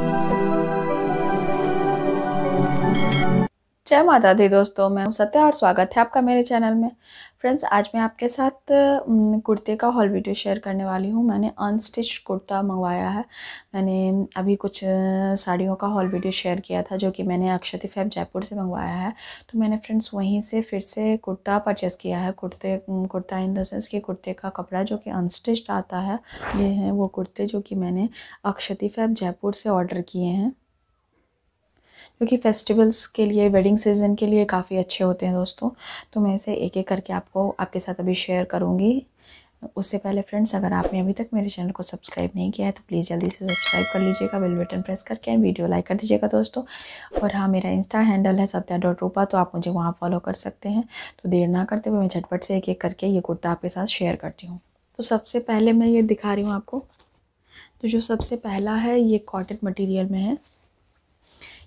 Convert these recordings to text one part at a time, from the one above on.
you जय माता दी दोस्तों मैं हूँ सत्या और स्वागत है आपका मेरे चैनल में फ्रेंड्स आज मैं आपके साथ कुर्ते का हॉल वीडियो शेयर करने वाली हूँ मैंने अनस्टिच कुर्ता मंगवाया है मैंने अभी कुछ साड़ियों का हॉल वीडियो शेयर किया था जो कि मैंने अक्षति फैब जयपुर से मंगवाया है तो मैंने फ्रेंड्स वहीं से फिर से कुर्ता परचेस किया है कुर्ते कुर्ता इन देंस कि कुर्ते का कपड़ा जो कि अनस्टिच्ड आता है ये हैं वो कुर्ते जो कि मैंने अक्षति फैब जयपुर से ऑर्डर किए हैं क्योंकि फेस्टिवल्स के लिए वेडिंग सीज़न के लिए काफ़ी अच्छे होते हैं दोस्तों तो मैं इसे एक एक करके आपको आपके साथ अभी शेयर करूँगी उससे पहले फ्रेंड्स अगर आपने अभी तक मेरे चैनल को सब्सक्राइब नहीं किया है तो प्लीज़ जल्दी से सब्सक्राइब कर लीजिएगा बेल बटन प्रेस करके एंड वीडियो लाइक कर दीजिएगा दोस्तों और हाँ मेरा इंस्टा हैंडल है सत्या डॉट रूपा तो आप मुझे वहाँ फॉलो कर सकते हैं तो देर ना करते हुए मैं झटपट से एक एक करके ये कुर्ता आपके साथ शेयर करती हूँ तो सबसे पहले मैं ये दिखा रही हूँ आपको तो जो सबसे पहला है ये कॉटन मटीरियल में है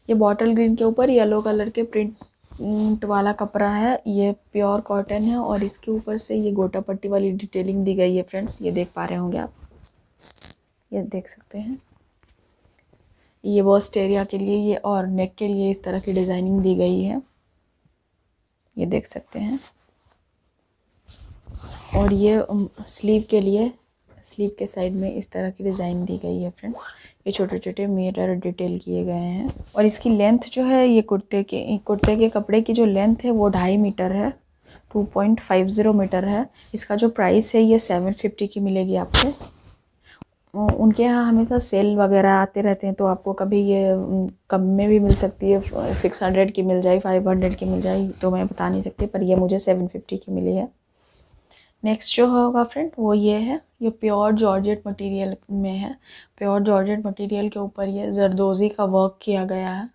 ये बॉटल ग्रीन के ऊपर येलो कलर के प्रिंट mm, वाला कपड़ा है ये प्योर कॉटन है और इसके ऊपर से ये गोटा पट्टी वाली डिटेलिंग दी गई है फ्रेंड्स ये देख पा रहे होंगे आप ये देख सकते हैं ये वर्स्ट एरिया के लिए ये और नेक के लिए इस तरह की डिज़ाइनिंग दी गई है ये देख सकते हैं और ये स्लीव mm, के लिए स्लीप के साइड में इस तरह की डिज़ाइन दी गई है फ्रेंड्स ये छोटे छोटे मिरर डिटेल किए गए हैं और इसकी लेंथ जो है ये कुर्ते के कुर्ते के कपड़े की जो लेंथ है वो ढाई मीटर है two point five zero metre है इसका जो प्राइस है ये सेवन फिफ्टी की मिलेगी आपको उनके यहाँ हमेशा सेल वगैरह आते रहते हैं तो आपको कभी ये कम में भी मिल सकती है सिक्स हंड्रेड की मिल जाए फाइव हंड्रेड की मिल जाए तो मैं बता नहीं सकती पर ये मुझे सेवन फिफ्टी की मिली है नेक्स्ट जो होगा फ्रेंड वो ये है ये प्योर जॉर्जेट मटेरियल में है प्योर जॉर्जेट मटेरियल के ऊपर ये जरदोज़ी का वर्क किया गया है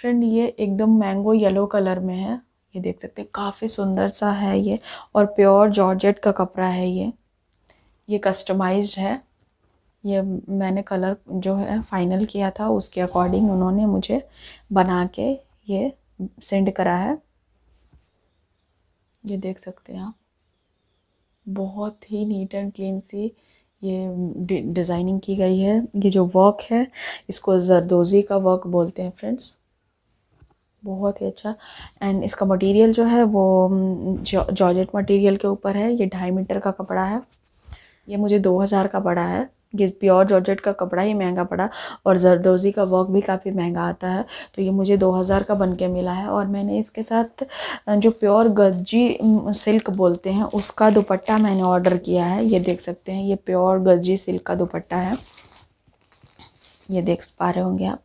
फ्रेंड ये एकदम मैंगो येलो कलर में है ये देख सकते हैं काफ़ी सुंदर सा है ये और प्योर जॉर्जेट का कपड़ा है ये ये कस्टमाइज्ड है ये मैंने कलर जो है फाइनल किया था उसके अकॉर्डिंग उन्होंने मुझे बना के ये सेंड करा है ये देख सकते हैं आप बहुत ही नीट एंड क्लीन सी ये डिज़ाइनिंग की गई है ये जो वर्क है इसको जरदोज़ी का वर्क बोलते हैं फ्रेंड्स बहुत ही अच्छा एंड इसका मटेरियल जो है वो जॉर्जेट मटेरियल के ऊपर है ये ढाई मीटर का कपड़ा है ये मुझे दो हज़ार का पड़ा है ये प्योर जॉर्जेट का कपड़ा ही महंगा पड़ा और जरदोज़ी का वर्क भी काफ़ी महंगा आता है तो ये मुझे 2000 का बन के मिला है और मैंने इसके साथ जो प्योर गजी सिल्क बोलते हैं उसका दुपट्टा मैंने ऑर्डर किया है ये देख सकते हैं ये प्योर गजी सिल्क का दुपट्टा है ये देख पा रहे होंगे आप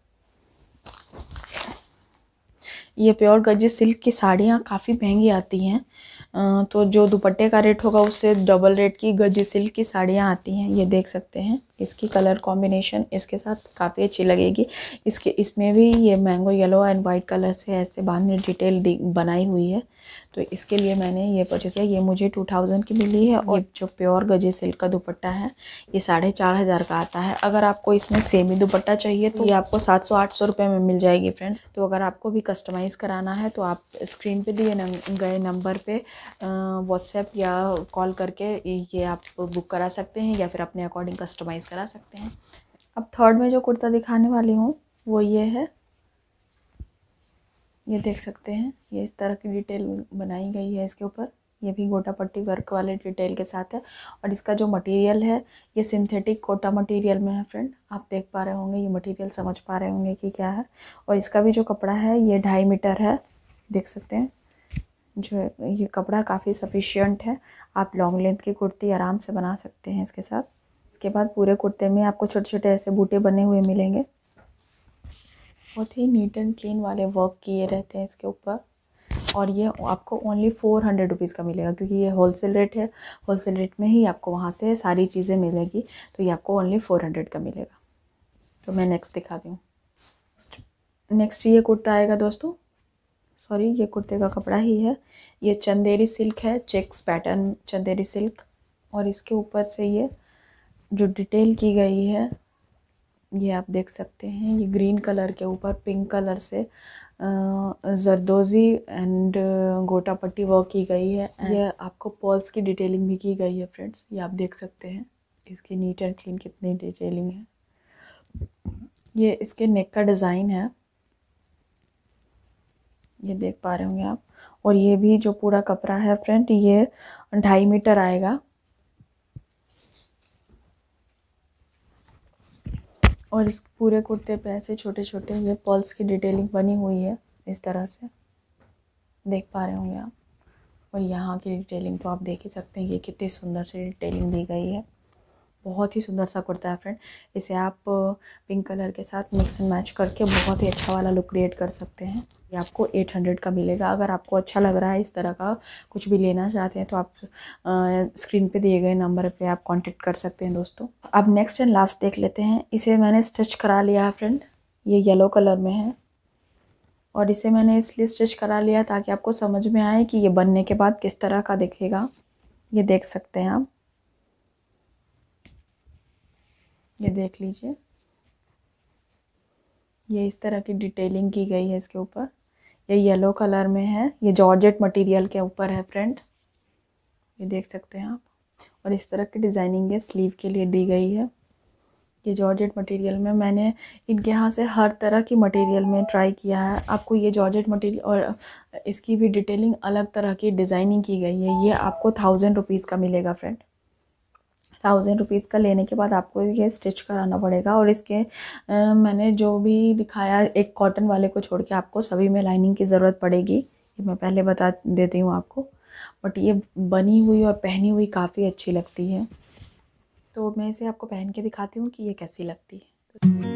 ये प्योर गजे सिल्क की साड़ियाँ काफ़ी महंगी आती हैं तो जो दुपट्टे का रेट होगा उससे डबल रेट की गजे सिल्क की साड़ियाँ आती हैं ये देख सकते हैं इसकी कलर कॉम्बिनेशन इसके साथ काफ़ी अच्छी लगेगी इसके इसमें भी ये mango yellow and white colour से ऐसे बांधने डिटेल बनाई हुई है तो इसके लिए मैंने ये परचेज़ किया ये मुझे टू थाउजेंड की मिली है और जो प्योर गजे सिल्क का दुपट्टा है ये साढ़े चार हज़ार का आता है अगर आपको इसमें सेमी दुपट्टा चाहिए तो ये आपको सात सौ आठ सौ रुपये में मिल जाएगी फ्रेंड्स तो अगर आपको भी कस्टमाइज़ कराना है तो आप स्क्रीन पर दिए गए नंबर पर व्हाट्सएप या कॉल करके ये आप बुक करा सकते हैं या फिर अपने अकॉर्डिंग कस्टमाइज़ करा सकते हैं अब थर्ड में जो कुर्ता दिखाने वाली हूँ वो ये है ये देख सकते हैं ये इस तरह की डिटेल बनाई गई है इसके ऊपर ये भी गोटा पट्टी वर्क वाले डिटेल के साथ है और इसका जो मटेरियल है ये सिंथेटिक कोटा मटेरियल में है फ्रेंड आप देख पा रहे होंगे ये मटेरियल समझ पा रहे होंगे कि क्या है और इसका भी जो कपड़ा है ये ढाई मीटर है देख सकते हैं जो ये कपड़ा काफ़ी सफिशियंट है आप लॉन्ग लेंथ की कुर्ती आराम से बना सकते हैं इसके साथ इसके बाद पूरे कुर्ते में आपको छोटे छोटे ऐसे बूटे बने हुए मिलेंगे बहुत ही नीट एंड क्लीन वाले वर्क किए रहते हैं इसके ऊपर और ये आपको ओनली फ़ोर हंड्रेड रुपीज़ का मिलेगा क्योंकि ये होलसेल रेट है होलसेल रेट में ही आपको वहाँ से सारी चीज़ें मिलेगी तो ये आपको ओनली फ़ोर हंड्रेड का मिलेगा तो मैं नेक्स्ट दिखा दी हूँ नेक्स्ट ये कुर्ता आएगा दोस्तों सॉरी ये कुर्ते का कपड़ा ही है ये चंदेरी सिल्क है चेक्स पैटर्न चंदेरी सिल्क और इसके ऊपर से ये जो डिटेल की गई है ये आप देख सकते हैं ये ग्रीन कलर के ऊपर पिंक कलर से जरदोजी एंड गोटा पट्टी वर्क की गई है ये आपको पॉल्स की डिटेलिंग भी की गई है फ्रेंड्स ये आप देख सकते हैं इसकी नीट एंड क्लीन कितनी डिटेलिंग है ये इसके नेक का डिज़ाइन है ये देख पा रहे होंगे आप और ये भी जो पूरा कपड़ा है फ्रेंड ये ढाई मीटर आएगा और इस पूरे कुर्ते पे ऐसे छोटे छोटे ये पॉल्स की डिटेलिंग बनी हुई है इस तरह से देख पा रहे होंगे आप और यहाँ की डिटेलिंग तो आप देख ही सकते हैं ये कितनी सुंदर से डिटेलिंग दी गई है बहुत ही सुंदर सा कुर्ता है फ्रेंड इसे आप पिंक कलर के साथ मिक्स एंड मैच करके बहुत ही अच्छा वाला लुक क्रिएट कर सकते हैं ये आपको 800 का मिलेगा अगर आपको अच्छा लग रहा है इस तरह का कुछ भी लेना चाहते हैं तो आप आ, स्क्रीन पे दिए गए नंबर पे आप कांटेक्ट कर सकते हैं दोस्तों अब नेक्स्ट एंड लास्ट देख लेते हैं इसे मैंने स्टिच करा लिया है फ्रेंड ये येलो कलर में है और इसे मैंने इसलिए स्टिच करा लिया ताकि आपको समझ में आए कि ये बनने के बाद किस तरह का दिखेगा ये देख सकते हैं आप ये देख लीजिए ये इस तरह की डिटेलिंग की गई है इसके ऊपर ये येलो कलर में है ये जॉर्जेट मटेरियल के ऊपर है फ्रेंड ये देख सकते हैं आप और इस तरह की डिज़ाइनिंग ये स्लीव के लिए दी गई है ये जॉर्जेट मटेरियल में मैंने इनके यहाँ से हर तरह की मटेरियल में ट्राई किया है आपको ये जॉर्जेट मटेरियल और इसकी भी डिटेलिंग अलग तरह की डिज़ाइनिंग की गई है ये आपको थाउजेंड रुपीज़ का मिलेगा फ्रेंड थाउजेंड रुपीज़ का लेने के बाद आपको ये स्टिच कराना पड़ेगा और इसके आ, मैंने जो भी दिखाया एक कॉटन वाले को छोड़ के आपको सभी में लाइनिंग की ज़रूरत पड़ेगी ये मैं पहले बता देती हूँ आपको बट ये बनी हुई और पहनी हुई काफ़ी अच्छी लगती है तो मैं इसे आपको पहन के दिखाती हूँ कि ये कैसी लगती है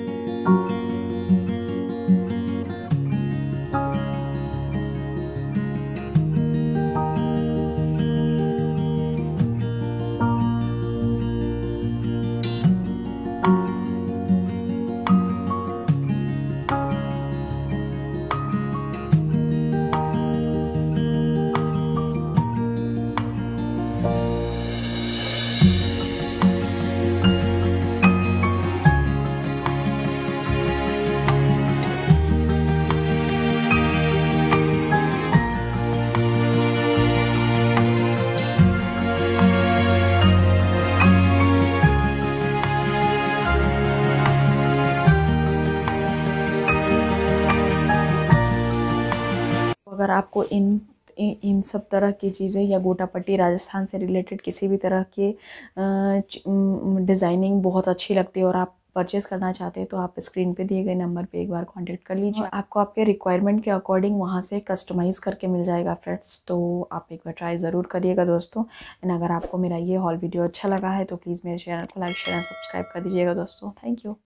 अगर आपको इन इन सब तरह की चीज़ें या गोटापट्टी राजस्थान से रिलेटेड किसी भी तरह के डिज़ाइनिंग बहुत अच्छी लगती है और आप परचेज़ करना चाहते हैं तो आप स्क्रीन पे दिए गए नंबर पे एक बार कांटेक्ट कर लीजिए हाँ। आपको आपके रिक्वायरमेंट के अकॉर्डिंग वहाँ से कस्टमाइज़ करके मिल जाएगा फ्रेंड्स तो आप एक बार ट्राई ज़रूर करिएगा दोस्तों एंड अगर आपको मेरा ये हॉल वीडियो अच्छा लगा है तो प्लीज़ मेरे चैनल को लाइक शेयर एंड सब्सक्राइब कर दीजिएगा दोस्तों थैंक यू